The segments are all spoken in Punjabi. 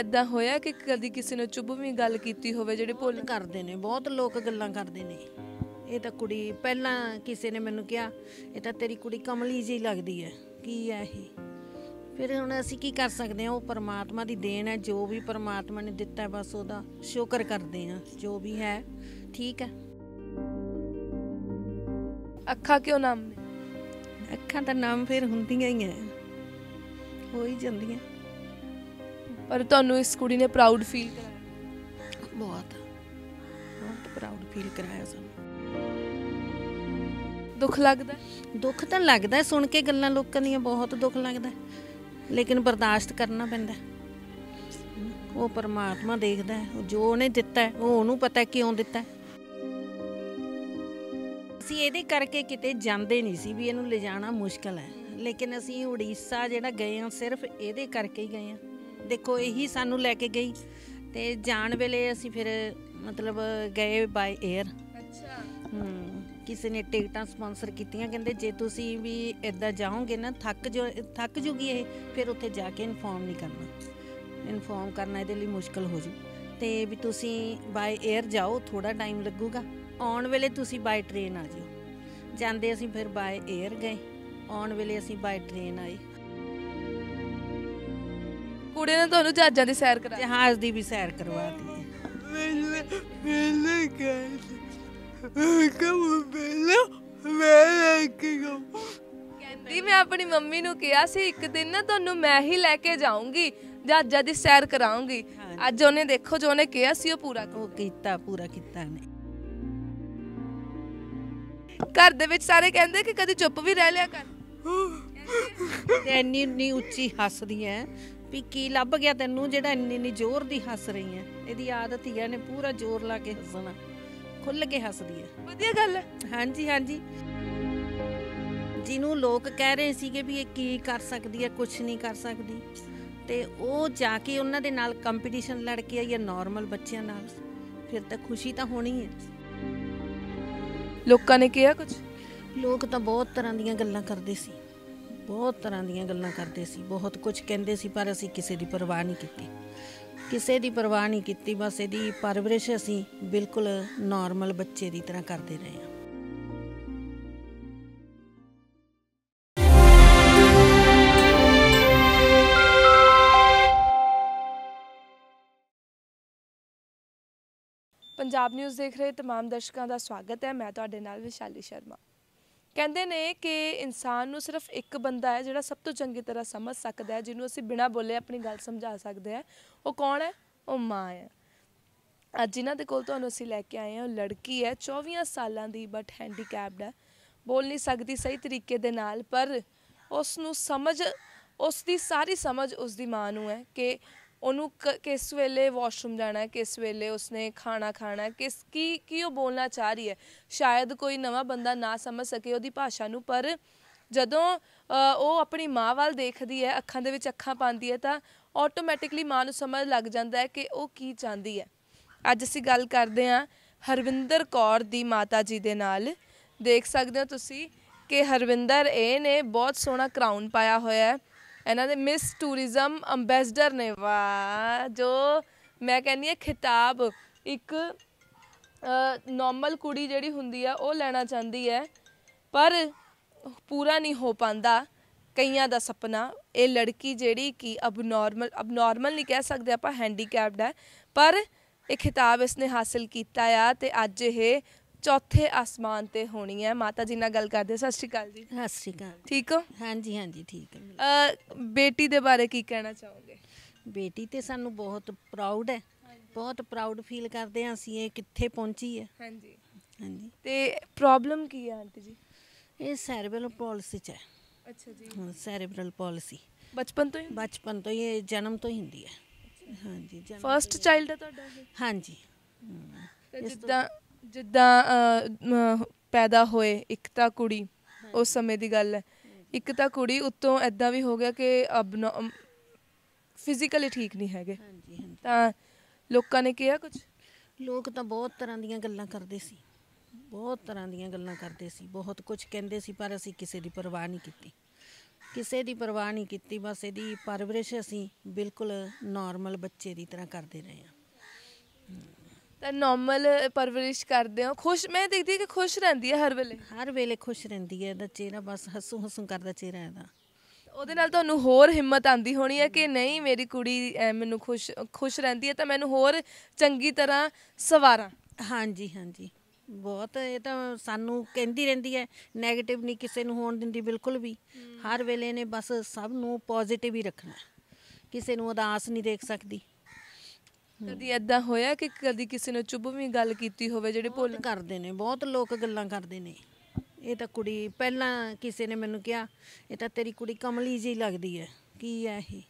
ਇਦਾਂ ਹੋਇਆ ਕਿ ਕਦੀ ਕਿਸੇ ਨੇ ਚੁੱਭਵੀਂ ਗੱਲ ਕੀਤੀ ਹੋਵੇ ਜਿਹੜੇ ਭੁੱਲ ਕਰਦੇ ਨੇ ਬਹੁਤ ਲੋਕ ਗੱਲਾਂ ਕਰਦੇ ਨੇ ਇਹ ਤਾਂ ਕੁੜੀ ਪਹਿਲਾਂ ਕਿਸੇ ਨੇ ਮੈਨੂੰ ਕਿਹਾ ਇਹ ਤਾਂ ਤੇਰੀ ਕੁੜੀ ਕਮਲੀ ਜੀ ਲੱਗਦੀ ਹੈ ਕੀ ਹੈ ਇਹ ਫਿਰ ਹੁਣ ਅਸੀਂ ਕੀ ਕਰ ਸਕਦੇ ਹਾਂ ਉਹ ਪਰਮਾਤਮਾ ਦੀ ਦੇਣ ਹੈ ਜੋ ਵੀ ਪਰਮਾਤਮਾ ਨੇ ਦਿੱਤਾ ਹੈ ਬਸ ਉਹਦਾ ਸ਼ੁਕਰ ਕਰਦੇ ਹਾਂ ਜੋ ਵੀ ਹੈ ਠੀਕ ਹੈ ਅੱਖਾਂ ਕਿਉਂ ਨਾਮ ਨੇ ਅੱਖਾਂ ਦਾ ਨਾਮ ਫਿਰ ਹੁੰਦੀਆਂ ਹੀ ਹੈ ਹੋ ਹੀ ਜਾਂਦੀਆਂ ਪਰ ਤੁਹਾਨੂੰ ਇਸ ਕੁੜੀ ਨੇ ਪ੍ਰਾਊਡ ਫੀਲ ਕਰਾਇਆ ਬਹੁਤ ਬਹੁਤ ਪ੍ਰਾਊਡ ਫੀਲ ਕਰਾਇਆ ਸਾਨੂੰ ਦੁੱਖ ਲੱਗਦਾ ਦੁੱਖ ਤਾਂ ਲੱਗਦਾ ਸੁਣ ਕੇ ਗੱਲਾਂ ਲੋਕਾਂ ਦੀਆਂ ਬਹੁਤ ਦੁੱਖ ਲੱਗਦਾ ਲੇਕਿਨ ਬਰਦਾਸ਼ਤ ਕਰਨਾ ਪੈਂਦਾ ਉਹ ਪਰਮਾਤਮਾ ਦੇਖਦਾ ਹੈ ਜੋ ਉਹਨੇ ਦਿੱਤਾ ਉਹ ਉਹਨੂੰ ਪਤਾ ਕਿਉਂ ਦਿੱਤਾ ਅਸੀਂ ਇਹਦੇ ਕਰਕੇ ਕਿਤੇ ਜਾਂਦੇ ਨਹੀਂ ਸੀ ਵੀ ਇਹਨੂੰ ਲਿਜਾਣਾ ਮੁਸ਼ਕਲ ਹੈ ਲੇਕਿਨ ਅਸੀਂ ਉੜੀਸਾ ਜਿਹੜਾ ਗਏ ਆ ਸਿਰਫ ਇਹਦੇ ਕਰਕੇ ਹੀ ਗਏ ਆ ਦੇਖੋ ਇਹੀ ਸਾਨੂੰ ਲੈ ਕੇ ਗਈ ਤੇ ਜਾਣ ਵੇਲੇ ਅਸੀਂ ਫਿਰ ਮਤਲਬ ਗਏ ਬਾਈ 에ਅਰ ਅੱਛਾ ਹੂੰ ਕਿਸੇ ਨੇ ਟਿਕਟਾਂ ਸਪਾਂਸਰ ਕੀਤੀਆਂ ਕਹਿੰਦੇ ਜੇ ਤੁਸੀਂ ਵੀ ਇਦਾਂ ਜਾਓਗੇ ਨਾ ਥੱਕ ਜੋ ਥੱਕ ਜੂਗੀ ਇਹ ਫਿਰ ਉੱਥੇ ਜਾ ਕੇ ਇਨਫੋਰਮ ਨਹੀਂ ਕਰਨਾ ਇਨਫੋਰਮ ਕਰਨਾ ਇਹਦੇ ਲਈ ਮੁਸ਼ਕਲ ਹੋ ਜੂ ਤੇ ਵੀ ਤੁਸੀਂ ਬਾਈ 에ਅਰ ਜਾਓ ਥੋੜਾ ਟਾਈਮ ਲੱਗੂਗਾ ਆਉਣ ਵੇਲੇ ਤੁਸੀਂ ਬਾਈ ਟ੍ਰੇਨ ਆ ਜਿਓ ਜਾਂਦੇ ਅਸੀਂ ਫਿਰ ਬਾਈ 에ਅਰ ਗਏ ਆਉਣ ਵੇਲੇ ਅਸੀਂ ਬਾਈ ਟ੍ਰੇਨ ਆਏ ਕੁੜੇ ਨੇ ਤੁਹਾਨੂੰ ਜਹਾਜ਼ਾਂ ਦੀ ਸੈਰ ਕਰਾਈ ਜਹਾਜ਼ ਦੀ ਵੀ ਸੈਰ ਕਰਵਾਤੀ ਵੇਲੇ ਵੇਲੇ ਕਹਿੰਦੀ ਕਮ ਵੇਲੇ ਵੇਲੇ ਕਿਉਂ ਕਹਿੰਦੀ ਮੈਂ ਆਪਣੀ ਮੰਮੀ ਨੂੰ ਕਿਹਾ ਸੀ ਇੱਕ ਦਿਨ ਨਾ ਤੁਹਾਨੂੰ ਮੈਂ ਹੀ ਲੈ ਕੇ ਜਾਊਂਗੀ ਜਹਾਜ਼ਾਂ ਦੀ ਸੈਰ ਕਰਾਉਂਗੀ ਅੱਜ ਉਹਨੇ ਦੇਖੋ ਜੋ ਉਹਨੇ ਕਿਹਾ ਸੀ ਉਹ ਪੂਰਾ ਕੀਤਾ ਪੂਰਾ ਕੀਤਾ ਨੇ ਘਰ ਦੇ ਵਿੱਚ ਸਾਰੇ ਕਹਿੰਦੇ ਕਿ ਕਦੀ ਚੁੱਪ ਵੀ ਰਹਿ ਲਿਆ ਕਰ ਤੇ ਇੰਨੀ ਉੱਚੀ ਹੱਸਦੀ ਐ ਵੀ ਕੀ ਲੱਭ ਗਿਆ ਤੈਨੂੰ ਜਿਹੜਾ ਇੰਨੀ ਇੰਨੀ ਜ਼ੋਰ ਦੀ ਹੱਸ ਰਹੀ ਹੈ ਇਹਦੀ ਆਦਤ ਹੀ ਹੈ ਨੇ ਪੂਰਾ ਜ਼ੋਰ ਲਾ ਕੇ ਹੱਸਣਾ ਖੁੱਲ ਕੇ ਹੱਸਦੀ ਹੈ ਵਧੀਆ ਗੱਲ ਹੈ ਹਾਂਜੀ ਹਾਂਜੀ ਜਿਹਨੂੰ ਲੋਕ ਕਹਿ ਰਹੇ ਸੀਗੇ ਵੀ ਇਹ ਕੀ ਕਰ ਸਕਦੀ ਹੈ ਕੁਝ ਨਹੀਂ ਕਰ ਸਕਦੀ ਤੇ ਉਹ ਜਾ ਕੇ ਉਹਨਾਂ ਦੇ ਨਾਲ ਕੰਪੀਟੀਸ਼ਨ ਲੜ ਕੇ ਆਈ ਹੈ ਨਾਰਮਲ ਬੱਚਿਆਂ ਨਾਲ ਫਿਰ ਤਾਂ ਖੁਸ਼ੀ ਤਾਂ ਹੋਣੀ ਹੈ ਲੋਕਾਂ ਨੇ ਕਿਹਾ ਕੁਝ ਲੋਕ ਤਾਂ ਬਹੁਤ ਤਰ੍ਹਾਂ ਦੀਆਂ ਗੱਲਾਂ ਕਰਦੇ ਸੀ ਬਹੁਤ ਤਰ੍ਹਾਂ ਦੀਆਂ ਗੱਲਾਂ ਕਰਦੇ ਸੀ ਬਹੁਤ ਕੁਝ ਕਹਿੰਦੇ ਸੀ ਪਰ ਅਸੀਂ ਕਿਸੇ ਦੀ ਪਰਵਾਹ ਨਹੀਂ ਕੀਤੀ ਕਿਸੇ ਦੀ ਪਰਵਾਹ ਨਹੀਂ ਕੀਤੀ ਬਸ ਇਹਦੀ ਪਰਵਰਿਸ਼ ਅਸੀਂ ਬਿਲਕੁਲ ਨਾਰਮਲ ਬੱਚੇ ਦੀ ਤਰ੍ਹਾਂ ਕਰਦੇ ਰਹੇ ਹਾਂ ਪੰਜਾਬ ਨਿਊਜ਼ ਦੇਖ ਰਹੇ ਤਮਾਮ ਦਰਸ਼ਕਾਂ ਦਾ ਸਵਾਗਤ ਹੈ ਮੈਂ ਤੁਹਾਡੇ ਨਾਲ ਵਿਸ਼ਾਲੀ ਸ਼ਰਮਾ ਕਹਿੰਦੇ ਨੇ ਕਿ ਇਨਸਾਨ ਨੂੰ ਸਿਰਫ ਇੱਕ ਬੰਦਾ ਹੈ ਜਿਹੜਾ ਸਭ ਤੋਂ ਚੰਗੀ ਤਰ੍ਹਾਂ ਸਮਝ ਸਕਦਾ ਹੈ ਜਿਹਨੂੰ ਅਸੀਂ ਬਿਨਾਂ ਬੋਲੇ ਆਪਣੀ ਗੱਲ ਸਮਝਾ ਸਕਦੇ ਆ ਉਹ ਕੌਣ ਹੈ ਉਹ ਮਾਂ ਹੈ ਅੱਜ ਜਿਨ੍ਹਾਂ ਦੇ ਕੋਲ ਤੁਹਾਨੂੰ ਅਸੀਂ ਲੈ ਕੇ ਆਏ ਹਾਂ ਉਹ ਲੜਕੀ ਹੈ 24 ਸਾਲਾਂ ਦੀ ਬਟ ਹੈਂਡੀਕੈਪਡ ਹੈ ਬੋਲ ਨਹੀਂ ਸਕਦੀ ਸਹੀ ਤਰੀਕੇ ਦੇ ਨਾਲ ਪਰ ਉਸ ਨੂੰ ਸਮਝ ਉਸ ਦੀ ਸਾਰੀ ਸਮਝ ਉਸ ਦੀ ਮਾਂ ਨੂੰ ਹੈ ਕਿ ਉਹਨੂੰ ਕਿਸ ਵੇਲੇ ਵਾਸ਼ਰੂਮ ਜਾਣਾ ਹੈ ਕਿਸ ਵੇਲੇ ਉਸਨੇ ਖਾਣਾ ਖਾਣਾ ਹੈ ਕਿਸ ਕੀ ਕੀ ਉਹ ਬੋਲਣਾ ਚਾਹ ਰਹੀ ਹੈ ਸ਼ਾਇਦ ਕੋਈ ਨਵਾਂ ਬੰਦਾ ਨਾ ਸਮਝ ਸਕੇ ਉਹਦੀ ਭਾਸ਼ਾ ਨੂੰ ਪਰ ਜਦੋਂ ਉਹ ਆਪਣੀ ਮਾਂ ਵੱਲ ਦੇਖਦੀ ਹੈ ਅੱਖਾਂ ਦੇ ਵਿੱਚ ਅੱਖਾਂ ਪਾਉਂਦੀ ਹੈ ਤਾਂ ਆਟੋਮੈਟਿਕਲੀ ਮਾਂ ਨੂੰ ਸਮਝ ਲੱਗ ਜਾਂਦਾ ਹੈ ਕਿ ਉਹ ਕੀ ਚਾਹੁੰਦੀ ਹੈ ਅੱਜ ਅਸੀਂ ਗੱਲ ਕਰਦੇ ਹਾਂ ਹਰਵਿੰਦਰ ਕੌਰ ਦੀ ਮਾਤਾ ਜੀ ਦੇ ਨਾਲ ਦੇਖ ਸਕਦੇ ਹੋ ਤੁਸੀਂ ਕਿ ਹਰਵਿੰਦਰ ਇਹ ਨੇ ਬਹੁਤ ਸੋਹਣਾ ਕਰਾਊਨ ਪਾਇਆ ਹੋਇਆ ਹੈ ਇਹਨਾਂ ਦੇ ਮਿਸ ਟੂਰਿਜ਼ਮ ਅੰਬੈਸਡਰ ਨੇ ਵਾ ਜੋ ਮੈਂ ਕਹਿੰਦੀ ਹਾਂ ਖਿਤਾਬ ਇੱਕ ਨਾਰਮਲ ਕੁੜੀ ਜਿਹੜੀ ਹੁੰਦੀ ਆ ਉਹ ਲੈਣਾ ਚਾਹੁੰਦੀ ਹੈ ਪਰ ਪੂਰਾ ਨਹੀਂ ਹੋ ਪਾਂਦਾ ਕਈਆਂ ਦਾ ਸੁਪਨਾ ਇਹ ਲੜਕੀ ਜਿਹੜੀ ਕਿ ਅਬਨੋਰਮਲ ਅਬਨੋਰਮਲ ਨਹੀਂ ਕਹਿ ਸਕਦੇ ਆਪਾਂ ਹੈਂਡੀਕੈਪਡ ਹੈ ਪਰ ਇਹ ਖਿਤਾਬ ਇਸਨੇ ਹਾਸਲ ਕੀਤਾ ਆ ਤੇ ਅੱਜ ਇਹ ਚੌਥੇ ਅਸਮਾਨ ਤੇ ਹੋਣੀ ਹੈ ਮਾਤਾ ਜੀ ਨਾਲ ਗੱਲ ਕਰਦੇ ਸਤਿ ਸ਼੍ਰੀ ਅਕਾਲ ਜੀ ਸਤਿ ਸ਼੍ਰੀ ਅਕਾਲ ਠੀਕ ਹੋ ਹਾਂਜੀ ਹਾਂਜੀ ਠੀਕ ਹੈ ਅ, ਬੇਟੀ ਦੇ ਬਾਰੇ ਕੀ ਕਹਿਣਾ ਚਾਹੋਗੇ ਬੇਟੀ ਤੇ ਸਾਨੂੰ ਬਹੁਤ ਪ੍ਰਾਊਡ ਹੈ ਬਹੁਤ ਪ੍ਰਾਊਡ ਫੀਲ ਕਰਦੇ ਹਾਂ ਅਸੀਂ ਇਹ ਕਿੱਥੇ ਪਹੁੰਚੀ ਹੈ ਹਾਂਜੀ ਹਾਂਜੀ ਤੇ ਪ੍ਰੋਬਲਮ ਕੀ ਹੈ ਆਂਟੀ ਜੀ ਇਹ ਸੈਰੇਬਰਲ ਪਾਲਿਸੀ ਚ ਹੈ ਅੱਛਾ ਜੀ ਸੈਰੇਬਰਲ ਪਾਲਿਸੀ ਬਚਪਨ ਤੋਂ ਹੀ ਬਚਪਨ ਤੋਂ ਹੀ ਇਹ ਜਨਮ ਤੋਂ ਹੀ ਹੁੰਦੀ ਹੈ ਹਾਂਜੀ ਜਨਮ ਫਰਸਟ ਚਾਈਲਡ ਹੈ ਤੁਹਾਡਾ ਹਾਂਜੀ ਜਿੱਦਾਂ ਜਿੱਦਾਂ ਪੈਦਾ ਹੋਏ ਇੱਕ ਤਾਂ ਕੁੜੀ ਉਸ ਸਮੇਂ ਦੀ ਗੱਲ ਹੈ ਇੱਕ ਤਾਂ ਕੁੜੀ ਉੱਤੋਂ ਐਦਾਂ ਵੀ ਹੋ ਗਿਆ ਕਿ ਅਬ ਫਿਜ਼ੀਕਲੀ ਠੀਕ ਨਹੀਂ ਹੈਗੇ ਤਾਂ ਲੋਕਾਂ ਨੇ ਕਿਹਾ ਕੁਝ ਲੋਕ ਤਾਂ ਬਹੁਤ ਤਰ੍ਹਾਂ ਦੀਆਂ ਗੱਲਾਂ ਕਰਦੇ ਸੀ ਬਹੁਤ ਤਰ੍ਹਾਂ ਦੀਆਂ ਗੱਲਾਂ ਕਰਦੇ ਸੀ ਬਹੁਤ ਕੁਝ ਕਹਿੰਦੇ ਸੀ ਪਰ ਅਸੀਂ ਕਿਸੇ ਦੀ ਪਰਵਾਹ ਨਹੀਂ ਕੀਤੀ ਕਿਸੇ ਦੀ ਪਰਵਾਹ ਨਹੀਂ ਕੀਤੀ ਬਸ ਇਹਦੀ ਪਰਵਰਿਸ਼ ਅਸੀਂ ਬਿਲਕੁਲ ਨਾਰਮਲ ਬੱਚੇ ਦੀ ਤਰ੍ਹਾਂ ਕਰਦੇ ਰਹੇ ਹਾਂ ਤਾਂ ਨਾਰਮਲ ਪਰਵਰਿਸ਼ ਕਰਦੇ ਹਾਂ ਖੁਸ਼ ਮੈਂ ਦੇਖਦੀ ਹਾਂ ਕਿ ਖੁਸ਼ ਰਹਿੰਦੀ ਹੈ ਹਰ ਵੇਲੇ ਹਰ ਵੇਲੇ ਖੁਸ਼ ਰਹਿੰਦੀ ਹੈ ਇਹਦਾ ਚਿਹਰਾ ਬਸ ਹੱਸੂ ਹੱਸੂ ਕਰਦਾ ਚਿਹਰਾ ਇਹਦਾ ਉਹਦੇ ਨਾਲ ਤੁਹਾਨੂੰ ਹੋਰ ਹਿੰਮਤ ਆਂਦੀ ਹੋਣੀ ਹੈ ਕਿ ਨਹੀਂ ਮੇਰੀ ਕੁੜੀ ਮੈਨੂੰ ਖੁਸ਼ ਖੁਸ਼ ਰਹਿੰਦੀ ਹੈ ਤਾਂ ਮੈਨੂੰ ਹੋਰ ਚੰਗੀ ਤਰ੍ਹਾਂ ਸਵਾਰਾਂ ਹਾਂਜੀ ਹਾਂਜੀ ਬਹੁਤ ਇਹ ਤਾਂ ਸਾਨੂੰ ਕਹਿੰਦੀ ਰਹਿੰਦੀ ਹੈ 네ਗੇਟਿਵ ਨਹੀਂ ਕਿਸੇ ਨੂੰ ਹੋਣ ਦਿੰਦੀ ਬਿਲਕੁਲ ਵੀ ਹਰ ਵੇਲੇ ਨੇ ਬਸ ਸਭ ਨੂੰ ਪੋਜ਼ਿਟਿਵ ਹੀ ਰੱਖਣਾ ਕਿਸੇ ਨੂੰ ਉਦਾਸ ਨਹੀਂ ਦੇਖ ਸਕਦੀ ਕਦੀ ਐਦਾਂ ਹੋਇਆ ਕਿ ਕਦੀ ਕਿਸੇ ਨੇ ਚੁੱਭਵੀਂ ਗੱਲ ਕੀਤੀ ਹੋਵੇ ਜਿਹੜੇ ਭੁੱਲ ਕਰਦੇ ਨੇ ਬਹੁਤ ਲੋਕ ਗੱਲਾਂ ਕਰਦੇ ਨੇ ਇਹ ਤਾਂ ਕੁੜੀ ਪਹਿਲਾਂ ਕਿਸੇ ਨੇ ਮੈਨੂੰ ਕਿਹਾ ਇਹ ਤਾਂ ਤੇਰੀ ਕੁੜੀ ਕਮਲੀ ਜੀ ਲੱਗਦੀ ਹੈ ਕੀ ਹੈ ਇਹ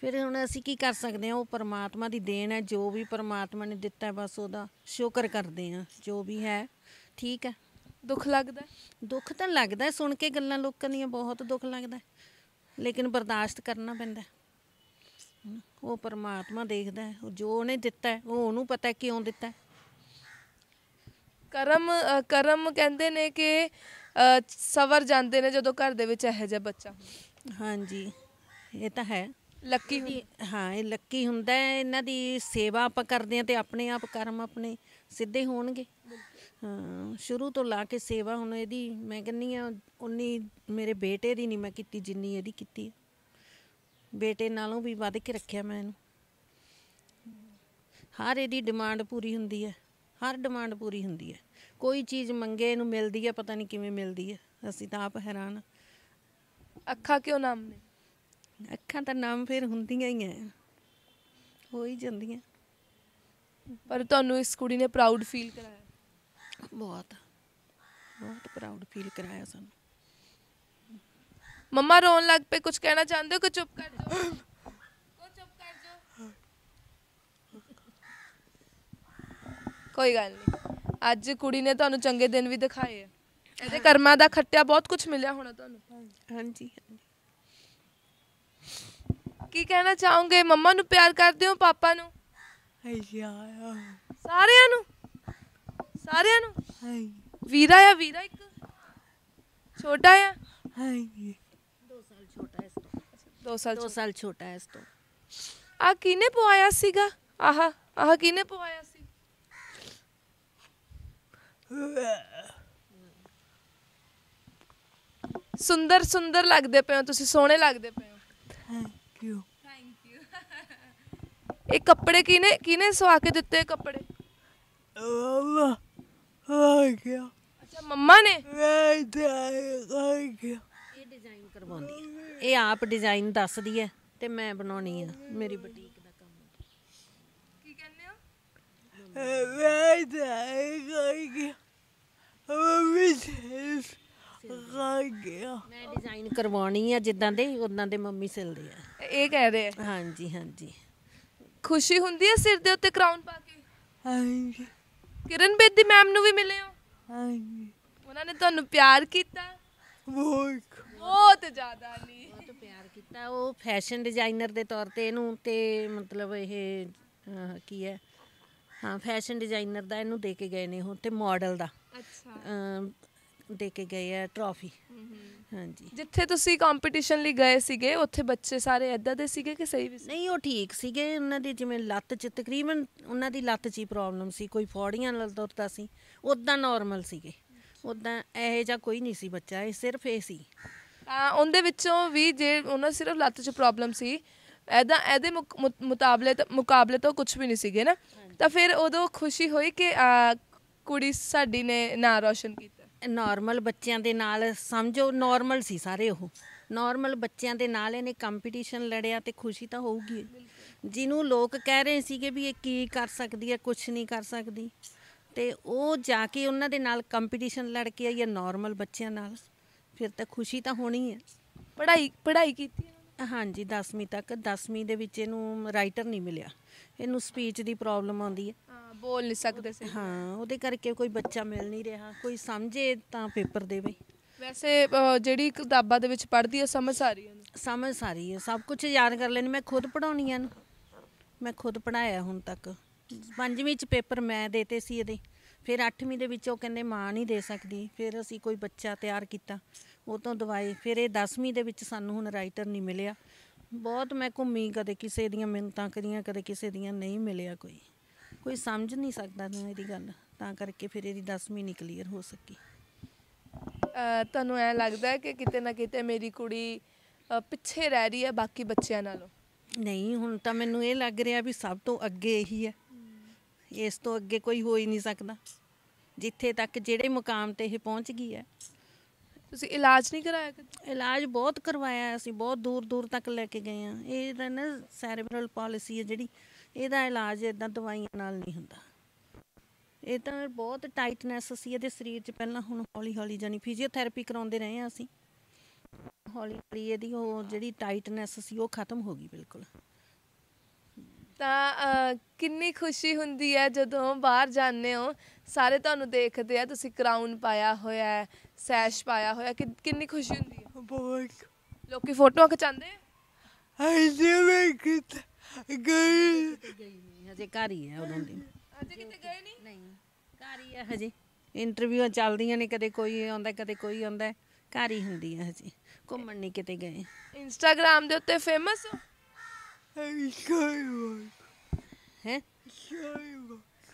ਫਿਰ ਹੁਣ ਅਸੀਂ ਕੀ ਕਰ ਸਕਦੇ ਹਾਂ ਉਹ ਪਰਮਾਤਮਾ ਦੀ ਦੇਣ ਹੈ ਜੋ ਵੀ ਪਰਮਾਤਮਾ ਨੇ ਦਿੱਤਾ ਬਸ ਉਹਦਾ ਸ਼ੁਕਰ ਕਰਦੇ ਹਾਂ ਜੋ ਵੀ ਹੈ ਠੀਕ ਹੈ ਦੁੱਖ ਲੱਗਦਾ ਦੁੱਖ ਤਾਂ ਲੱਗਦਾ ਸੁਣ ਕੇ ਗੱਲਾਂ ਲੋਕਾਂ ਦੀਆਂ ਬਹੁਤ ਦੁੱਖ ਲੱਗਦਾ ਲੇਕਿਨ ਬਰਦਾਸ਼ਤ ਕਰਨਾ ਪੈਂਦਾ ਉਹ ਪਰਮਾਤਮਾ ਦੇਖਦਾ ਹੈ ਉਹ ਜੋ ਉਹਨੇ ਦਿੱਤਾ ਉਹ ਉਹਨੂੰ ਪਤਾ ਕਿਉਂ ਦਿੱਤਾ ਕਰਮ ਕਰਮ ਕਹਿੰਦੇ ਨੇ ਕਿ ਸਵਰ ਜਾਂਦੇ ਨੇ ਜਦੋਂ ਘਰ ਦੇ ਵਿੱਚ ਇਹੋ ਜਿਹਾ ਬੱਚਾ ਹਾਂਜੀ ਇਹ ਤਾਂ ਹੈ ਲੱਕੀ ਹਾਂ ਇਹ ਲੱਕੀ ਹੁੰਦਾ ਹੈ ਇਹਨਾਂ ਦੀ ਸੇਵਾ ਆਪਾਂ ਕਰਦੇ ਆ ਤੇ ਆਪਣੇ ਆਪ ਕਰਮ ਆਪਣੇ ਸਿੱਧੇ ਹੋਣਗੇ ਹਾਂ ਸ਼ੁਰੂ ਤੋਂ ਲਾ ਕੇ ਸੇਵਾ ਹੁਣ ਇਹਦੀ ਮੈਂ ਕਹਿੰਨੀ ਆ ਉਨੀ ਮੇਰੇ ਬੇਟੇ ਦੀ ਨਹੀਂ ਮੈਂ ਕੀਤੀ ਜਿੰਨੀ ਇਹਦੀ ਕੀਤੀ ਹੈ। ਬੇਟੇ ਨਾਲੋਂ ਵੀ ਵੱਧ ਕੇ ਰੱਖਿਆ ਮੈਂ ਇਹਨੂੰ ਹਰ ਇਹਦੀ ਡਿਮਾਂਡ ਪੂਰੀ ਹੁੰਦੀ ਹੈ ਹਰ ਡਿਮਾਂਡ ਪੂਰੀ ਹੁੰਦੀ ਹੈ ਕੋਈ ਚੀਜ਼ ਮੰਗੇ ਇਹਨੂੰ ਮਿਲਦੀ ਹੈ ਪਤਾ ਨਹੀਂ ਕਿਵੇਂ ਮਿਲਦੀ ਹੈ ਅਸੀਂ ਤਾਂ ਆਪ ਹੈਰਾਨ ਅੱਖਾਂ ਕਿਉਂ ਨਾਮ ਨੇ ਅੱਖਾਂ ਤਾਂ ਨਾਮ ਫਿਰ ਹੁੰਦੀਆਂ ਹੀ ਐ ਹੋ ਹੀ ਜਾਂਦੀਆਂ ਪਰ ਤੁਹਾਨੂੰ ਇਸ ਕੁੜੀ ਨੇ ਪ੍ਰਾਊਡ ਫੀਲ ਕਰਾਇਆ ਬਹੁਤ ਬਹੁਤ ਪ੍ਰਾਊਡ ਫੀਲ ਕਰਾਇਆ ਸਾਨੂੰ ਮੰਮਾ ਰੋਣ ਲੱਗ ਪਏ ਕੁਝ ਕਹਿਣਾ ਚਾਹੁੰਦੇ ਹੋ ਕਿ ਚੁੱਪ ਕਰ ਜਾਓ ਕੋ ਚੁੱਪ ਕਰ ਜਾਓ ਕੋਈ ਗੱਲ ਨਹੀਂ ਅੱਜ ਕੁੜੀ ਨੇ ਤੁਹਾਨੂੰ ਚੰਗੇ ਦਿਨ ਵੀ ਦਿਖਾਏ ਆ ਇਹਦੇ ਕਰਮਾਂ ਦਾ ਖੱਟਿਆ ਬਹੁਤ ਕੁਝ ਮਿਲਿਆ ਹੋਣਾ ਤੁਹਾਨੂੰ ਹਾਂਜੀ ਕੀ ਕਹਿਣਾ ਚਾਹੋਗੇ ਮੰਮਾ ਨੂੰ ਪਿਆਰ ਕਰਦੇ ਹੋ ਪਾਪਾ ਨੂੰ ਯਾਰ ਸਾਰਿਆਂ ਨੂੰ ਸਾਰਿਆਂ ਨੂੰ ਹਾਈ ਵੀਰਾ ਆ ਵੀਰਾ ਇੱਕ ਛੋਟਾ ਆ ਹਾਈ ਛੋਟਾ ਇਸ ਤੋਂ 2 ਸਾਲ 2 ਸਾਲ ਛੋਟਾ ਇਸ ਤੋਂ ਆ ਕਿਨੇ ਪਵਾਇਆ ਸੀਗਾ ਆਹ ਆਹ ਕਿਨੇ ਪਵਾਇਆ ਸੀ ਸੁੰਦਰ ਸੁੰਦਰ ਲੱਗਦੇ ਪਏ ਹੋ ਤੁਸੀਂ ਸੋਹਣੇ ਲੱਗਦੇ ਪਏ ਹੋ ਥੈਂਕ ਯੂ ਥੈਂਕ ਯੂ ਇਹ ਕੱਪੜੇ ਕਿਨੇ ਕਿਨੇ ਸਵਾ ਕੇ ਦਿੱਤੇ ਕੱਪੜੇ ਅੱਲਾ ਆ ਗਿਆ ਅੱਛਾ ਮੰਮਾ ਨੇ ਮੈਂ ਤੇ ਆ ਗਿਆ ਡਿਜ਼ਾਈਨ ਕਰਵਾਉਂਦੀ ਇਹ ਆਪ ਡਿਜ਼ਾਈਨ ਦੱਸਦੀ ਹੈ ਤੇ ਮੈਂ ਬਣਾਉਣੀ ਆ ਮੇਰੀ ਬੁਟੀਕ ਦਾ ਕੰਮ ਕੀ ਕਹਿੰਦੇ ਹੋ ਮੈਂ ਜਾਇ ਗਈ ਮੰਮੀ ਸਿਲਸ ਗਿਆ ਮੈਂ ਡਿਜ਼ਾਈਨ ਕਰਵਾਉਣੀ ਆ ਜਿੱਦਾਂ ਦੇ ਉਹਨਾਂ ਦੇ ਮੰਮੀ ਸਿਲਦੇ ਆ ਇਹ ਕਹਿ ਰਹੇ ਆ। ਹਾਂਜੀ ਹਾਂਜੀ ਖੁਸ਼ੀ ਹੁੰਦੀ ਹੈ ਸਿਰ ਦੇ ਉੱਤੇ ਕਰਾਊਨ ਪਾ ਕੇ ਹਾਂਜੀ ਕਿਰਨ ਬੇਦੀ ਮੈਮ ਨੂੰ ਵੀ ਮਿਲੇ ਹੋ ਹਾਂਜੀ ਉਹਨਾਂ ਨੇ ਤੁਹਾਨੂੰ ਪਿਆਰ ਕੀਤਾ ਬਹੁਤ ਬਹੁਤ ਜ਼ਿਆਦਾ ਨਹੀਂ ਬਹੁਤ ਪਿਆਰ ਕੀਤਾ ਉਹ ਫੈਸ਼ਨ ਡਿਜ਼ਾਈਨਰ ਦੇ ਤੌਰ ਤੇ ਇਹਨੂੰ ਤੇ ਮਤਲਬ ਇਹ ਕੀ ਹੈ ਹਾਂ ਫੈਸ਼ਨ ਡਿਜ਼ਾਈਨਰ ਦਾ ਇਹਨੂੰ ਦੇ ਕੇ ਗਏ ਨੇ ਉਹ ਤੇ ਮਾਡਲ ਦਾ ਅੱਛਾ ਦੇ ਕੇ ਗਏ ਆ ਟਰੋਫੀ ਹਾਂਜੀ ਜਿੱਥੇ ਤੁਸੀਂ ਕੰਪੀਟੀਸ਼ਨ ਲਈ ਗਏ ਸੀਗੇ ਉੱਥੇ ਬੱਚੇ ਸਾਰੇ ਐਦਾਂ ਦੇ ਸੀਗੇ ਕਿ ਸਹੀ ਵੀ ਨਹੀਂ ਉਹ ਠੀਕ ਸੀਗੇ ਉਹਨਾਂ ਦੀ ਜਿਵੇਂ ਲੱਤ 'ਚ ਤਕਰੀਬਨ ਉਹਨਾਂ ਦੀ ਲੱਤ 'ਚ ਹੀ ਪ੍ਰੋਬਲਮ ਸੀ ਕੋਈ ਫੋੜੀਆਂ ਨਾਲ ਤੁਰਦਾ ਸੀ ਉਦਾਂ ਨਾਰਮਲ ਸੀਗੇ ਉਦਾਂ ਇਹੋ ਜਿਹਾ ਕੋਈ ਨਹੀਂ ਸੀ ਬੱਚਾ ਇਹ ਸਿਰਫ ਇਹ ਸੀ ਤਾਂ ਉਹਦੇ ਵਿੱਚੋਂ ਵੀ ਜੇ ਉਹਨਾਂ ਸਿਰਫ ਲੱਤ 'ਚ ਪ੍ਰੋਬਲਮ ਸੀ ਐਦਾਂ ਇਹਦੇ ਮੁਕਾਬਲੇ ਮੁਕਾਬਲੇ ਤੋਂ ਕੁਝ ਵੀ ਨਹੀਂ ਸੀਗੇ ਨਾ ਤਾਂ ਫਿਰ ਉਦੋਂ ਖੁਸ਼ੀ ਹੋਈ ਕਿ ਕੁੜੀ ਸਾਡੀ ਨੇ ਨਾਂ ਰੋਸ਼ਨ ਕੀਤਾ ਨਾਰਮਲ ਬੱਚਿਆਂ ਦੇ ਨਾਲ ਸਮਝੋ ਨਾਰਮਲ ਸੀ ਸਾਰੇ ਉਹ ਨਾਰਮਲ ਬੱਚਿਆਂ ਦੇ ਨਾਲ ਇਹਨੇ ਕੰਪੀਟੀਸ਼ਨ ਲੜਿਆ ਤੇ ਖੁਸ਼ੀ ਤਾਂ ਹੋਊਗੀ ਜਿਹਨੂੰ ਲੋਕ ਕਹਿ ਰਹੇ ਸੀਗੇ ਵੀ ਇਹ ਕੀ ਕਰ ਸਕਦੀ ਹੈ ਕੁਝ ਨਹੀਂ ਕਰ ਸਕਦੀ ਤੇ ਉਹ ਜਾ ਕੇ ਉਹਨਾਂ ਦੇ ਨਾਲ ਕੰਪੀਟੀਸ਼ਨ ਲੜ ਕੇ ਆਈ ਹੈ ਨਾਰਮਲ ਬੱਚਿਆਂ ਨਾਲ ਫਿਰ ਤਾਂ ਖੁਸ਼ੀ ਤਾਂ ਹੋਣੀ ਹੈ ਪੜ੍ਹਾਈ ਪੜ੍ਹਾਈ ਕੀਤੀ ਹਾਂਜੀ 10ਵੀਂ ਤੱਕ 10ਵੀਂ ਦੇ ਵਿੱਚ ਇਹਨੂੰ ਰਾਈਟਰ ਨਹੀਂ ਮਿਲਿਆ ਇਹਨੂੰ ਸਪੀਚ ਦੀ ਪ੍ਰੋਬਲਮ ਆਉਂਦੀ ਹੈ ਬੋਲ ਨਹੀਂ ਸਕਦੇ ਸੀ ਹਾਂ ਉਹਦੇ ਕਰਕੇ ਕੋਈ ਬੱਚਾ ਮਿਲ ਨਹੀਂ ਰਿਹਾ ਕੋਈ ਸਮਝੇ ਤਾਂ ਪੇਪਰ ਦੇਵੇ ਵੈਸੇ ਜਿਹੜੀ ਕਿਤਾਬਾਂ ਦੇ ਵਿੱਚ ਪੜ੍ਹਦੀ ਹੈ ਸਮਝ ਆ ਰਹੀ ਹੈ ਸਮਝ ਆ ਰਹੀ ਹੈ ਸਭ ਕੁਝ ਯਾਦ ਕਰ ਲੈਣੀ ਮੈਂ ਖੁਦ ਪੜਾਉਣੀ ਆ ਨੂੰ ਮੈਂ ਖੁਦ ਪੜਾਇਆ ਹੁਣ ਤੱਕ 5ਵੀਂ ਚ ਪੇਪਰ ਮੈਂ ਦੇਤੇ ਸੀ ਇਹਦੇ ਫਿਰ 8ਵੀਂ ਦੇ ਵਿੱਚ ਉਹ ਕਹਿੰਦੇ ਮਾਂ ਨਹੀਂ ਦੇ ਸਕਦੀ ਫਿਰ ਅਸੀਂ ਕੋਈ ਬੱਚਾ ਤਿਆਰ ਕੀਤਾ ਉਹ ਤੋਂ ਦਵਾਈ ਫਿਰ ਇਹ 10ਵੀਂ ਦੇ ਵਿੱਚ ਸਾਨੂੰ ਹੁਣ ਰਾਈਟਰ ਨਹੀਂ ਮਿਲਿਆ ਬਹੁਤ ਮੈਂ ਘੁੰਮੀ ਕਦੇ ਕਿਸੇ ਦੀਆਂ ਮਿੰਤਾਂ ਕਰੀਆਂ ਕਦੇ ਕਿਸੇ ਦੀਆਂ ਨਹੀਂ ਮਿਲਿਆ ਕੋਈ ਕੋਈ ਸਮਝ ਨਹੀਂ ਸਕਦਾ ਨਾ ਇਹਦੀ ਗੱਲ ਤਾਂ ਕਰਕੇ ਫਿਰ ਇਹਦੀ 10ਵੀਂ ਨਹੀਂ ਕਲੀਅਰ ਹੋ ਸਕੀ ਤੁਹਾਨੂੰ ਐ ਲੱਗਦਾ ਕਿ ਕਿਤੇ ਨਾ ਕਿਤੇ ਮੇਰੀ ਕੁੜੀ ਪਿੱਛੇ ਰਹਿ ਰਹੀ ਹੈ ਬਾਕੀ ਬੱਚਿਆਂ ਨਾਲੋਂ ਨਹੀਂ ਹੁਣ ਤਾਂ ਮੈਨੂੰ ਇਹ ਲੱਗ ਰਿਹਾ ਵੀ ਸਭ ਤੋਂ ਅੱਗੇ ਇਹੀ ਹੈ ਇਸ ਤੋਂ ਅੱਗੇ ਕੋਈ ਹੋ ਹੀ ਨਹੀਂ ਸਕਦਾ ਜਿੱਥੇ ਤੱਕ ਜਿਹੜੇ ਮੁਕਾਮ ਤੇ ਇਹ ਪਹੁੰਚ ਗਈ ਹੈ ਤੁਸੀਂ ਇਲਾਜ ਨਹੀਂ ਕਰਾਇਆ ਕਿ ਇਲਾਜ ਬਹੁਤ ਕਰਵਾਇਆ ਅਸੀਂ ਬਹੁਤ ਦੂਰ ਦੂਰ ਤੱਕ ਲੈ ਕੇ ਗਏ ਆ ਇਹ ਨਾ ਸੈਰੇਬਰਲ ਪਾਲਿਸੀ ਹੈ ਜਿਹੜੀ ਇਹਦਾ ਇਲਾਜ ਇਦਾਂ ਦਵਾਈਆਂ ਨਾਲ ਨਹੀਂ ਹੁੰਦਾ ਇਹ ਤਾਂ ਬਹੁਤ ਟਾਈਟਨੈਸ ਸੀ ਇਹਦੇ ਸਰੀਰ 'ਚ ਪਹਿਲਾਂ ਹੁਣ ਹੌਲੀ ਹੌਲੀ ਜਾਨੀ ਫਿਜ਼ੀਓਥੈਰੇਪੀ ਕਰਾਉਂਦੇ ਰਹੇ ਆ ਅਸੀਂ ਹੌਲੀ ਹੌਲੀ ਇਹਦੀ ਉਹ ਜਿਹੜੀ ਟਾਈਟਨੈਸ ਸੀ ਉਹ ਖਤਮ ਹੋ ਗਈ ਬਿਲਕੁਲ ਤਾਂ ਕਿੰਨੀ ਖੁਸ਼ੀ ਹੁੰਦੀ ਹੈ ਜਦੋਂ ਬਾਹਰ ਜਾਂਦੇ ਹੋ ਸਾਰੇ ਤੁਹਾਨੂੰ ਦੇਖਦੇ ਆ ਤੁਸੀਂ ਕਰਾਊਨ ਪਾਇਆ ਹੋਇਆ ਹੈ ਸੈਸ਼ ਪਾਇਆ ਹੋਇਆ ਕਿ- ਕਿੰਨੀ ਖੁਸ਼ੀ ਹੁੰਦੀ ਹੈ ਬਹੁਤ ਲੋਕੀ ਫੋਟੋਆਂ ਖਿਚਾਉਂਦੇ ਹੈ ਅਜੇ ਮੈਂ ਕਿਤ ਗਈ ਨਹੀਂ ਹਜੇ ਘਰ ਹੀ ਹੈ ਉਹਨਾਂ ਦੀ ਅਜੇ ਕਿਤੇ ਗਏ ਨਹੀਂ ਨਹੀਂ ਘਰ ਹੀ ਹੈ ਹਜੇ ਇੰਟਰਵਿਊਆਂ ਚੱਲਦੀਆਂ ਨੇ ਕਦੇ ਕੋਈ ਆਉਂਦਾ ਕਦੇ ਕੋਈ ਆਉਂਦਾ ਘਰ ਹੀ ਹੁੰਦੀ ਹੈ ਹਜੇ ਘੁੰਮਣ ਨਹੀਂ ਕਿਤੇ ਗਏ ਇੰਸਟਾਗ੍ਰam ਦੇ ਉੱਤੇ ਫੇਮਸ ਹੋ ਹੈ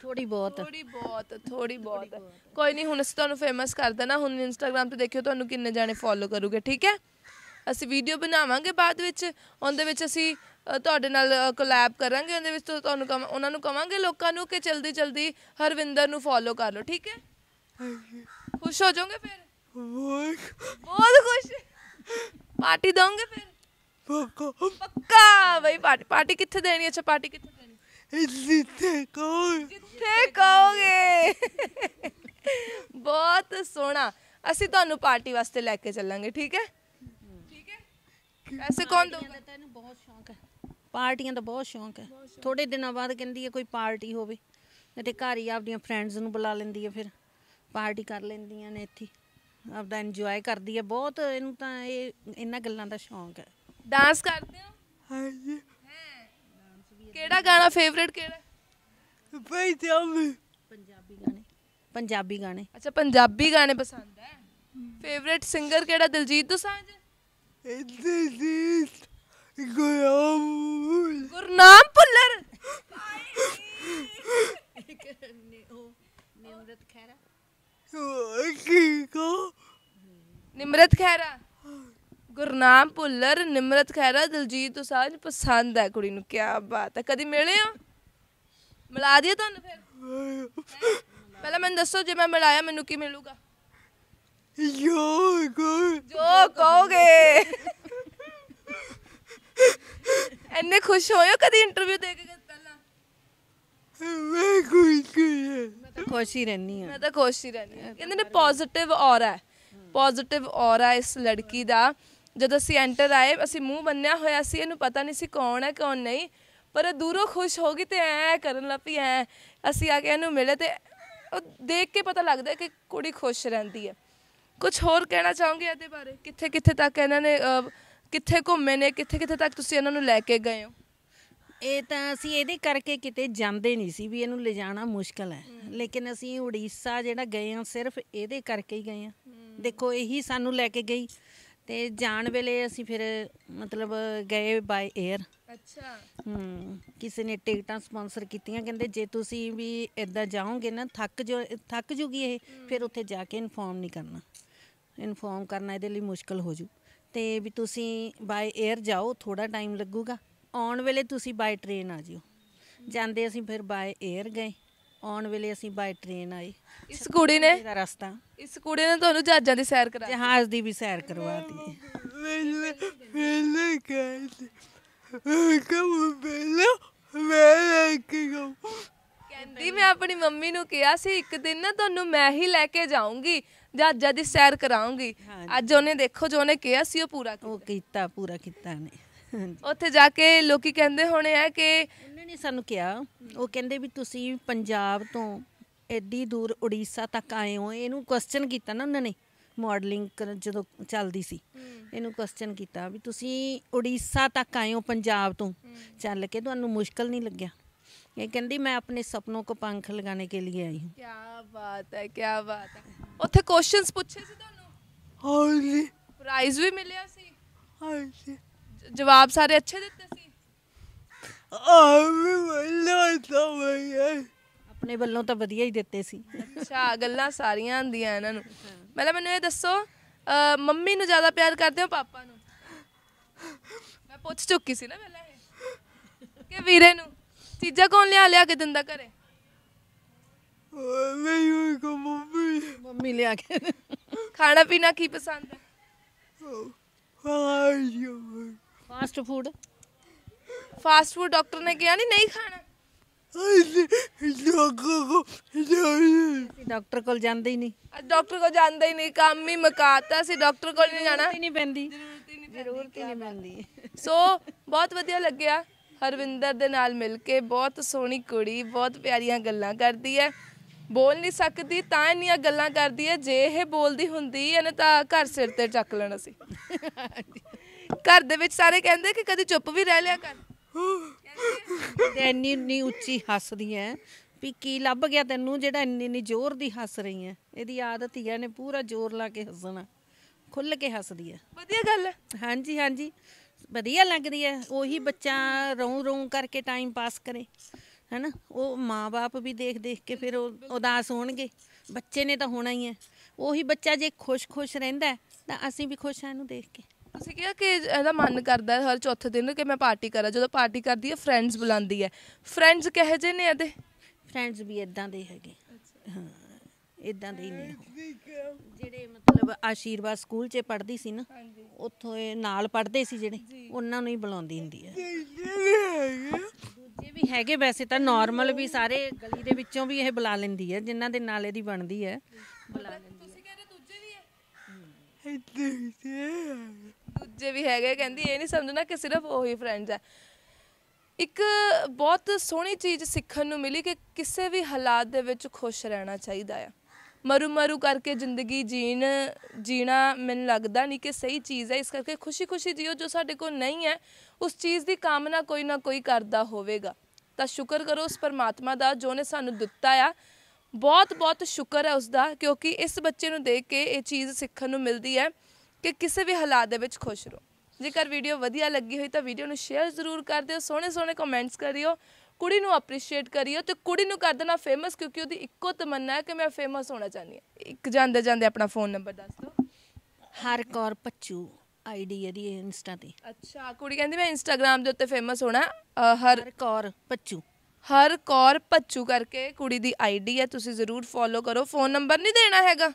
ਥੋੜੀ ਬਹੁਤ ਥੋੜੀ ਬਹੁਤ ਥੋੜੀ ਬਹੁਤ ਕੋਈ ਨਹੀਂ ਹੁਣ ਅਸੀਂ ਤੁਹਾਨੂੰ ਫੇਮਸ ਕਰ ਦੇਣਾ ਹੁਣ ਇੰਸਟਾਗ੍ਰam ਤੇ ਦੇਖਿਓ ਤੁਹਾਨੂੰ ਕਿੰਨੇ ਜਾਣੇ ਫੋਲੋ ਕਰੂਗੇ ਠੀਕ ਹੈ ਅਸੀਂ ਵੀਡੀਓ ਬਣਾਵਾਂਗੇ ਬਾਅਦ ਵਿੱਚ ਉਹਦੇ ਵਿੱਚ ਅਸੀਂ ਤੁਹਾਡੇ ਨਾਲ ਕੋਲੈਬ ਕਰਾਂਗੇ ਉਹਦੇ ਵਿੱਚ ਤੁਹਾਨੂੰ ਉਹਨਾਂ ਨੂੰ ਕਵਾਂਗੇ ਲੋਕਾਂ ਨੂੰ ਕਿ ਜਲਦੀ ਜਲਦੀ ਹਰਵਿੰਦਰ ਨੂੰ ਫੋਲੋ ਕਰ ਲਓ ਠੀਕ ਹੈ ਖੁਸ਼ ਹੋ ਜਾਓਗੇ ਫਿਰ ਬਹੁਤ ਖੁਸ਼ ਪਾਰਟੀ ਦੋਗੇ ਫਿਰ ਪੱਕਾ ਬਈ ਪਾਰਟੀ ਪਾਰਟੀ ਕਿੱਥੇ ਦੇਣੀ ਅੱਛਾ ਪਾਰਟੀ ਕਿੱਥੇ ਦੇਣੀ ਜਿੱਥੇ ਕੋ ਜਿੱਥੇ ਕਹੋਗੇ ਬਹੁਤ ਸੋਹਣਾ ਅਸੀਂ ਤੁਹਾਨੂੰ ਪਾਰਟੀ ਵਾਸਤੇ ਲੈ ਕੇ ਚੱਲਾਂਗੇ ਠੀਕ ਹੈ ਠੀਕ ਹੈ ਐਸੇ ਕੌਣ ਦੋ ਤੈਨੂੰ ਬਹੁਤ ਸ਼ੌਂਕ ਹੈ ਪਾਰਟੀਆਂ ਦਾ ਬਹੁਤ ਸ਼ੌਂਕ ਹੈ ਥੋੜੇ ਦਿਨਾਂ ਬਾਅਦ ਕਹਿੰਦੀ ਹੈ ਕੋਈ ਪਾਰਟੀ ਹੋਵੇ ਤੇ ਘਰ ਹੀ ਆਪਣੀਆਂ ਫਰੈਂਡਸ ਨੂੰ ਬੁਲਾ ਲੈਂਦੀ ਹੈ ਫਿਰ ਪਾਰਟੀ ਕਰ ਲੈਂਦੀਆਂ ਨੇ ਇੱਥੇ ਆਪਦਾ ਇੰਜੋਏ ਕਰਦੀ ਹੈ ਬਹੁਤ ਇਹਨੂੰ ਤਾਂ ਇਹ ਇਹਨਾਂ ਗੱਲਾਂ ਦਾ ਸ਼ੌਂਕ ਹੈ ਡਾਂਸ ਕਰਦੇ ਹੋ ਹਾਂਜੀ ਕਿਹੜਾ ਗਾਣਾ ਫੇਵਰਿਟ ਕਿਹੜਾ ਬਈ ਜਾਮੀ ਪੰਜਾਬੀ ਗਾਣੇ ਪੰਜਾਬੀ ਗਾਣੇ ਅੱਛਾ ਪੰਜਾਬੀ ਗਾਣੇ ਪਸੰਦ ਹੈ ਫੇਵਰਿਟ ਸਿੰਗਰ ਕਿਹੜਾ ਦਿਲਜੀਤ ਦੋਸਾਂਝ ਦਿਲਜੀਤ ਗੁਰਨਾਮ ਗੁਰਨਾਮ ਪੁੱਲਰ ਨਿਮਰਤ ਖੈਰਾ ਨਿਮਰਤ ਖੈਰਾ ਗੁਰਨਾਮ ਭੁੱਲਰ ਨਿਮਰਤ ਖੈਰਾ ਦਿਲਜੀਤ ਦੋਸਾਂਝ ਪਸੰਦ ਹੈ ਕੁੜੀ ਨੂੰ ਕੀ ਬਾਤ ਹੈ ਕਦੀ ਮਿਲੇ ਹੋ ਮਿਲਾ ਦਈਏ ਤੁਹਾਨੂੰ ਫਿਰ ਪਹਿਲਾਂ ਮੈਨੂੰ ਦੱਸੋ ਜੇ ਮੈਂ ਮਿਲਾਇਆ ਮੈਨੂੰ ਕੀ ਮਿਲੂਗਾ ਜੋ ਕੋ ਜੋ ਕਹੋਗੇ ਐਨੇ ਖੁਸ਼ ਹੋਇਓ ਕਦੀ ਇੰਟਰਵਿਊ ਦੇ ਕੇ ਪਹਿਲਾਂ ਮੈਂ ਕੀ ਮੈਂ ਤਾਂ ਖੁਸ਼ ਹੀ ਰਹਿਣੀ ਆ ਮੈਂ ਤਾਂ ਖੁਸ਼ ਹੀ ਰਹਿਣੀ ਆ ਕਹਿੰਦੇ ਨੇ ਪੋਜ਼ਿਟਿਵ ਔਰਾ ਹੈ ਪੋਜ਼ਿਟਿਵ ਔਰਾ ਇਸ ਲੜਕੀ ਦਾ ਜਦੋਂ ਅਸੀਂ ਐਂਟਰ ਆਏ ਅਸੀਂ ਮੂੰਹ ਬੰਨਿਆ ਹੋਇਆ ਸੀ ਇਹਨੂੰ ਪਤਾ ਨਹੀਂ ਸੀ ਕੌਣ ਹੈ ਕੌਣ ਨਹੀਂ ਪਰ ਦੂਰੋਂ ਖੁਸ਼ ਹੋ ਗਈ ਤੇ ਐ ਕਰਨ ਲੱਪੀ ਐ ਅਸੀਂ ਆ ਕੇ ਇਹਨੂੰ ਮਿਲੇ ਤੇ ਉਹ ਦੇਖ ਕੇ ਪਤਾ ਲੱਗਦਾ ਕਿ ਕੁੜੀ ਖੁਸ਼ ਰਹਿੰਦੀ ਹੈ ਕੁਝ ਹੋਰ ਕਹਿਣਾ ਚਾਹੋਗੇ ਇਹਦੇ ਬਾਰੇ ਕਿੱਥੇ ਕਿੱਥੇ ਤੱਕ ਇਹਨਾਂ ਨੇ ਕਿੱਥੇ ਘੁੰਮੇ ਨੇ ਕਿੱਥੇ ਕਿੱਥੇ ਤੱਕ ਤੁਸੀਂ ਇਹਨਾਂ ਨੂੰ ਲੈ ਕੇ ਗਏ ਹੋ ਇਹ ਤਾਂ ਅਸੀਂ ਇਹਦੇ ਕਰਕੇ ਕਿਤੇ ਜਾਂਦੇ ਨਹੀਂ ਸੀ ਵੀ ਇਹਨੂੰ ਲਿਜਾਣਾ ਮੁਸ਼ਕਲ ਹੈ ਲੇਕਿਨ ਅਸੀਂ ਉੜੀਸਾ ਜਿਹੜਾ ਗਏ ਹਾਂ ਸਿਰਫ ਇਹਦੇ ਕਰਕੇ ਹੀ ਗਏ ਹਾਂ ਦੇਖੋ ਇਹੀ ਸਾਨੂੰ ਲੈ ਕੇ ਗਈ ਤੇ ਜਾਣ ਵੇਲੇ ਅਸੀਂ ਫਿਰ ਮਤਲਬ ਗਏ ਬਾਈ 에ਅਰ ਅੱਛਾ ਹੂੰ ਕਿਸੇ ਨੇ ਟਿਕਟਾਂ ਸਪਾਂਸਰ ਕੀਤੀਆਂ ਕਹਿੰਦੇ ਜੇ ਤੁਸੀਂ ਵੀ ਇਦਾਂ ਜਾਓਗੇ ਨਾ ਥੱਕ ਜੋ ਥੱਕ ਜੂਗੀ ਇਹ ਫਿਰ ਉੱਥੇ ਜਾ ਕੇ ਇਨਫੋਰਮ ਨਹੀਂ ਕਰਨਾ ਇਨਫੋਰਮ ਕਰਨਾ ਇਹਦੇ ਲਈ ਮੁਸ਼ਕਲ ਹੋ ਜੂ ਤੇ ਵੀ ਤੁਸੀਂ ਬਾਈ 에ਅਰ ਜਾਓ ਥੋੜਾ ਟਾਈਮ ਲੱਗੂਗਾ ਆਉਣ ਵੇਲੇ ਤੁਸੀਂ ਬਾਈ ਟ੍ਰੇਨ ਆ ਜਿਓ ਜਾਂਦੇ ਅਸੀਂ ਫਿਰ ਬਾਈ 에ਅਰ ਗਏ ਆਉਣ ਵੇਲੇ ਅਸੀਂ ਬਾਈ ਟ੍ਰੇਨ ਆਏ ਇਸ ਕੁੜੀ ਨੇ ਦਾ ਰਸਤਾ ਇਸ ਕੁੜੀ ਨੇ ਤੁਹਾਨੂੰ ਜਹਾਜ਼ਾਂ ਦੀ ਸੈਰ ਕਰਾਈ ਜਹਾਜ਼ ਦੀ ਵੀ ਸੈਰ ਕਰਵਾਤੀ ਮੈਨੂੰ ਵੇਲੇ ਕਹਿੰਦੇ ਕਹਿੰਦੀ ਮੈਂ ਆਪਣੀ ਮੰਮੀ ਨੂੰ ਕਿਹਾ ਸੀ ਇੱਕ ਦਿਨ ਨਾ ਤੁਹਾਨੂੰ ਮੈਂ ਹੀ ਲੈ ਕੇ ਜਾਊਂਗੀ ਜਹਾਜ਼ਾਂ ਦੀ ਸੈਰ ਕਰਾਉਂਗੀ ਅੱਜ ਉਹਨੇ ਦੇਖੋ ਜੋ ਉਹਨੇ ਕਿਹਾ ਸੀ ਉਹ ਪੂਰਾ ਕੀਤਾ ਪੂਰਾ ਕੀਤਾ ਨੇ ਉੱਥੇ ਜਾ ਕੇ ਲੋਕੀ ਕਹਿੰਦੇ ਹੋਣੇ ਆ ਕਿ ਉਹਨਾਂ ਨੇ ਸਾਨੂੰ ਕਿਹਾ ਉਹ ਕਹਿੰਦੇ ਵੀ ਤੁਸੀਂ ਪੰਜਾਬ ਤੋਂ ਐਡੀ ਦੂਰ ਉੜੀਸਾ ਤੱਕ ਆਏ ਹੋ ਇਹਨੂੰ ਕੁਐਸਚਨ ਕੀਤਾ ਨਾ ਉਹਨਾਂ ਨੇ ਮਾਡਲਿੰਗ ਜਦੋਂ ਚੱਲਦੀ ਸੀ ਇਹਨੂੰ ਕੁਐਸਚਨ ਕੀਤਾ ਵੀ ਤੁਸੀਂ ਉੜੀਸਾ ਤੱਕ ਆਏ ਹੋ ਪੰਜਾਬ ਤੋਂ ਚੱਲ ਕੇ ਤੁਹਾਨੂੰ ਮੁਸ਼ਕਲ ਨਹੀਂ ਲੱਗਿਆ ਇਹ ਕਹਿੰਦੀ ਮੈਂ ਆਪਣੇ ਸੁਪਨੋਂ ਕੋ ਪੰਖ ਲਗਾਣੇ ਕੇ ਲਈ ਆਈ ਹਾਂ ਕੀ ਬਾਤ ਹੈ ਕੀ ਬਾਤ ਹੈ ਉੱਥੇ ਕੁਐਸਚਨਸ ਪੁੱਛੇ ਸੀ ਤੁਹਾਨੂੰ ਹਾਂਜੀ ਪ੍ਰਾਈਜ਼ ਵੀ ਮਿਲਿਆ ਸੀ ਹਾਂਜੀ ਜਵਾਬ ਸਾਰੇ ਅੱਛੇ ਦਿੱਤੇ ਸੀ ਆਵੇਂ ਵੱਲੋਂ ਤਾਂ ਵਈਏ ਆਪਣੇ ਵੱਲੋਂ ਤਾਂ ਵਧੀਆ ਹੀ ਦਿੱਤੇ ਸੀ ਅੱਛਾ ਗੱਲਾਂ ਸਾਰੀਆਂ ਆਂਦੀਆਂ ਇਹਨਾਂ ਨੂੰ ਮੈਨੂੰ ਮੈਨੂੰ ਇਹ ਦੱਸੋ ਮੰਮੀ ਨੂੰ ਜ਼ਿਆਦਾ ਪਿਆਰ ਕਰਦੇ ਹੋ ਪਾਪਾ ਨੂੰ ਮੈਂ ਪੁੱਛ ਚੁੱਕੀ ਸੀ ਨਾ ਪਹਿਲਾਂ ਇਹ ਕਿ ਵੀਰੇ ਨੂੰ ਚੀਜ਼ਾਂ ਕੌਣ ਲਿਆ ਲਿਆ ਕੇ ਦਿੰਦਾ ਘਰੇ ਮੈਂ ਯੂ ਕੋ ਮੰਮੀ ਮੰਮੀ ਲਿਆ ਕੇ ਖਾਣਾ ਪੀਣਾ ਕੀ ਪਸੰਦ ਹੈ ਹਾਂ you fast food fast food doctor ਨੇ ਕਿਹਾ ਨਹੀਂ ਨਹੀਂ ਖਾਣਾ ਡਾਕਟਰ ਕੋਲ ਜਾਂਦੇ ਹੀ ਨਹੀਂ ਡਾਕਟਰ ਕੋਲ ਜਾਂਦੇ ਹੀ ਨਹੀਂ ਕੰਮ ਹੀ ਮਕਾਤਾ ਸੀ ਡਾਕਟਰ ਕੋਲ ਨਹੀਂ ਜਾਣਾ ਨਹੀਂ ਪੈਂਦੀ ਜ਼ਰੂਰਤ ਹੀ ਨਹੀਂ ਪੈਂਦੀ ਸੋ ਬਹੁਤ ਵਧੀਆ ਲੱਗਿਆ ਹਰਵਿੰਦਰ ਦੇ ਨਾਲ ਮਿਲ ਕੇ ਬਹੁਤ ਸੋਹਣੀ ਕੁੜੀ ਬਹੁਤ ਪਿਆਰੀਆਂ ਗੱਲਾਂ ਕਰਦੀ ਹੈ ਬੋਲ ਨਹੀਂ ਸਕਦੀ ਤਾਂ ਇੰਨੀਆਂ ਗੱਲਾਂ ਕਰਦੀ ਹੈ ਜੇ ਇਹ ਬੋਲਦੀ ਹੁੰਦੀ ਇਹਨੇ ਤਾਂ ਘਰ ਸਿਰ ਤੇ ਚੱਕ ਲੈਣਾ ਸੀ ਘਰ ਦੇ ਵਿੱਚ ਸਾਰੇ ਕਹਿੰਦੇ ਕਿ ਕਦੀ ਚੁੱਪ ਵੀ ਰਹਿ ਲਿਆ ਕਰ ਤੇ ਇੰਨੀ ਇੰਨੀ ਉੱਚੀ ਹੱਸਦੀ ਐ ਵੀ ਕੀ ਲੱਭ ਗਿਆ ਤੈਨੂੰ ਜਿਹੜਾ ਇੰਨੀ ਇੰਨੀ ਜ਼ੋਰ ਦੀ ਹੱਸ ਰਹੀ ਐ ਇਹਦੀ ਆਦਤ ਹੀ ਐ ਨੇ ਪੂਰਾ ਜ਼ੋਰ ਲਾ ਕੇ ਹੱਸਣਾ ਖੁੱਲ ਕੇ ਹੱਸਦੀ ਐ ਵਧੀਆ ਗੱਲ ਐ ਹਾਂਜੀ ਹਾਂਜੀ ਵਧੀਆ ਲੱਗਦੀ ਐ ਉਹੀ ਬੱਚਾ ਰੋਂ ਰੋਂ ਕਰਕੇ ਟਾਈਮ ਪਾਸ ਕਰੇ ਹੈਨਾ ਉਹ ਮਾਪੇ ਵੀ ਦੇਖ ਦੇਖ ਕੇ ਫਿਰ ਉਦਾਸ ਹੋਣਗੇ ਬੱਚੇ ਨੇ ਤਾਂ ਹੋਣਾ ਹੀ ਐ ਉਹੀ ਬੱਚਾ ਜੇ ਖੁਸ਼-ਖੁਸ਼ ਰਹਿੰਦਾ ਤਾਂ ਅਸੀਂ ਵੀ ਖੁਸ਼ ਹਾਂ ਇਹਨੂੰ ਦੇਖ ਕੇ ਤੁਸੀਂ ਕਿਹਾ ਕਿ ਇਹਦਾ ਮਨ ਕਰਦਾ ਹਰ ਚੌਥੇ ਦਿਨ ਕਿ ਮੈਂ ਪਾਰਟੀ ਕਰਾਂ ਜਦੋਂ ਪਾਰਟੀ ਕਰਦੀ ਹੈ ਫਰੈਂਡਸ ਬੁਲਾਉਂਦੀ ਹੈ ਫਰੈਂਡਸ ਕਹੇ ਜੇ ਨੇ ਇਹਦੇ ਫਰੈਂਡਸ ਵੀ ਇਦਾਂ ਦੇ ਹੈਗੇ ਹਾਂ ਇਦਾਂ ਦੇ ਹੀ ਨੇ ਜਿਹੜੇ ਮਤਲਬ ਆਸ਼ੀਰਵਾਦ ਸਕੂਲ 'ਚ ਪੜ੍ਹਦੀ ਸੀ ਨਾ ਉੱਥੋਂ ਇਹ ਨਾਲ ਪੜ੍ਹਦੇ ਸੀ ਜਿਹੜੇ ਉਹਨਾਂ ਨੂੰ ਹੀ ਬੁਲਾਉਂਦੀ ਹੁੰਦੀ ਹੈ ਦੂਜੇ ਵੀ ਹੈਗੇ ਵੈਸੇ ਤਾਂ ਨਾਰਮਲ ਵੀ ਸਾਰੇ ਗਲੀ ਦੇ ਵਿੱਚੋਂ ਵੀ ਇਹ ਬੁਲਾ ਲੈਂਦੀ ਹੈ ਜਿਨ੍ਹਾਂ ਦੇ ਨਾਲ ਇਹਦੀ ਬਣਦੀ ਹੈ ਬੁਲਾ ਲੈਂਦੀ ਹੈ ਤੁਸੀਂ ਕਹਿੰਦੇ ਦੂਜੇ ਵੀ ਹੈ ਦੂਜੇ ਵੀ ਹੈਗੇ ਕਹਿੰਦੀ ਇਹ ਨਹੀਂ ਸਮਝਣਾ ਕਿ ਸਿਰਫ ਉਹੀ ਫਰੈਂਡਸ ਹੈ ਇੱਕ ਬਹੁਤ ਸੋਹਣੀ ਚੀਜ਼ ਸਿੱਖਣ ਨੂੰ ਮਿਲੀ ਕਿ ਕਿਸੇ ਵੀ ਹਾਲਾਤ ਦੇ ਵਿੱਚ ਖੁਸ਼ ਰਹਿਣਾ ਚਾਹੀਦਾ ਆ ਮਰੂ ਮਰੂ ਕਰਕੇ ਜ਼ਿੰਦਗੀ ਜੀਣ ਜੀਣਾ ਮੈਨੂੰ ਲੱਗਦਾ ਨਹੀਂ ਕਿ ਸਹੀ ਚੀਜ਼ ਹੈ ਇਸ ਕਰਕੇ ਖੁਸ਼ੀ-ਖੁਸ਼ੀ ਜਿਓ ਜੋ ਸਾਡੇ ਕੋਲ ਨਹੀਂ ਹੈ ਉਸ ਚੀਜ਼ ਦੀ ਕਾਮਨਾ ਕੋਈ ਨਾ ਕੋਈ ਕਰਦਾ ਹੋਵੇਗਾ ਤਾਂ ਸ਼ੁਕਰ ਕਰੋ ਉਸ ਪਰਮਾਤਮਾ ਦਾ ਜੋ ਨੇ ਸਾਨੂੰ ਦਿੱਤਾ ਆ ਬਹੁਤ ਬਹੁਤ ਸ਼ੁਕਰ ਹੈ ਉਸ ਦਾ ਕਿਉਂਕਿ ਇਸ ਬੱਚੇ ਨੂੰ ਦੇਖ ਕੇ ਇਹ ਚੀਜ਼ ਸਿੱਖਣ ਨੂੰ ਮਿਲਦੀ ਹੈ ਕਿ ਕਿਸੇ ਵੀ ਹਾਲਾਤ ਦੇ ਵਿੱਚ ਖੁਸ਼ ਰਹੋ ਜੇਕਰ ਵੀਡੀਓ ਵਧੀਆ ਲੱਗੀ ਹੋਈ ਤਾਂ ਵੀਡੀਓ ਨੂੰ ਸ਼ੇਅਰ ਜ਼ਰੂਰ ਕਰ ਦਿਓ ਸੋਹਣੇ ਸੋਹਣੇ ਕਮੈਂਟਸ ਕਰਿਓ ਕੁੜੀ ਨੂੰ ਅਪਰੀਸ਼ੀਏਟ ਕਰਿਓ ਤੇ ਕੁੜੀ ਨੂੰ ਕਰ ਦੇਣਾ ਫੇਮਸ ਕਿਉਂਕਿ ਉਹਦੀ ਇੱਕੋ ਤਮੰਨਾ ਹੈ ਕਿ ਮੈਂ ਫੇਮਸ ਹੋਣਾ ਚਾਹੁੰਦੀ ਹਾਂ ਇੱਕ ਜਾਂਦੇ ਜਾਂਦੇ ਆਪਣਾ ਫੋਨ ਨੰਬਰ ਦੱਸ ਦਿਓ ਹਰ ਕੌਰ ਪੱਚੂ ਆਈਡੀ ਇਹਦੀ ਇੰਸਟਾ ਤੇ ਅੱਛਾ ਕੁੜੀ ਕਹਿੰਦੀ ਮੈਂ ਇੰਸਟਾਗ੍ਰam ਦੇ ਉੱਤੇ ਫੇਮਸ ਹੋਣਾ ਹਰਕੌਰ ਹਰ ਕੌਰ ਪੱਚੂ ਹਰ ਕੌਰ ਪੱਚੂ ਕਰਕੇ ਕੁੜੀ ਦੀ ਆਈਡੀ ਹੈ ਤੁਸੀਂ ਜ਼ਰੂਰ ਫੋਲੋ ਕਰੋ ਫੋਨ ਨੰਬਰ ਨਹੀਂ ਦੇਣਾ ਹੈਗਾ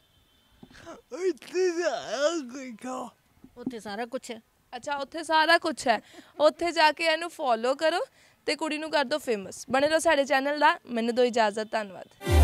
ਉੱਥੇ ਸਾਰਾ ਕੁਝ ਉੱਥੇ ਸਾਰਾ ਕੁਝ ਹੈ ਅੱਛਾ ਉੱਥੇ ਸਾਰਾ ਕੁਝ ਹੈ ਉੱਥੇ ਜਾ ਕੇ ਇਹਨੂੰ ਫੋਲੋ ਕਰੋ ਤੇ ਕੁੜੀ ਨੂੰ ਕਰ ਦਿਓ ਫੇਮਸ ਬਣੇ ਰਹੋ ਸਾਡੇ ਚੈਨਲ ਦਾ ਮੈਨੂੰ ਦਿਓ ਇਜਾਜ਼ਤ ਧੰਨਵਾਦ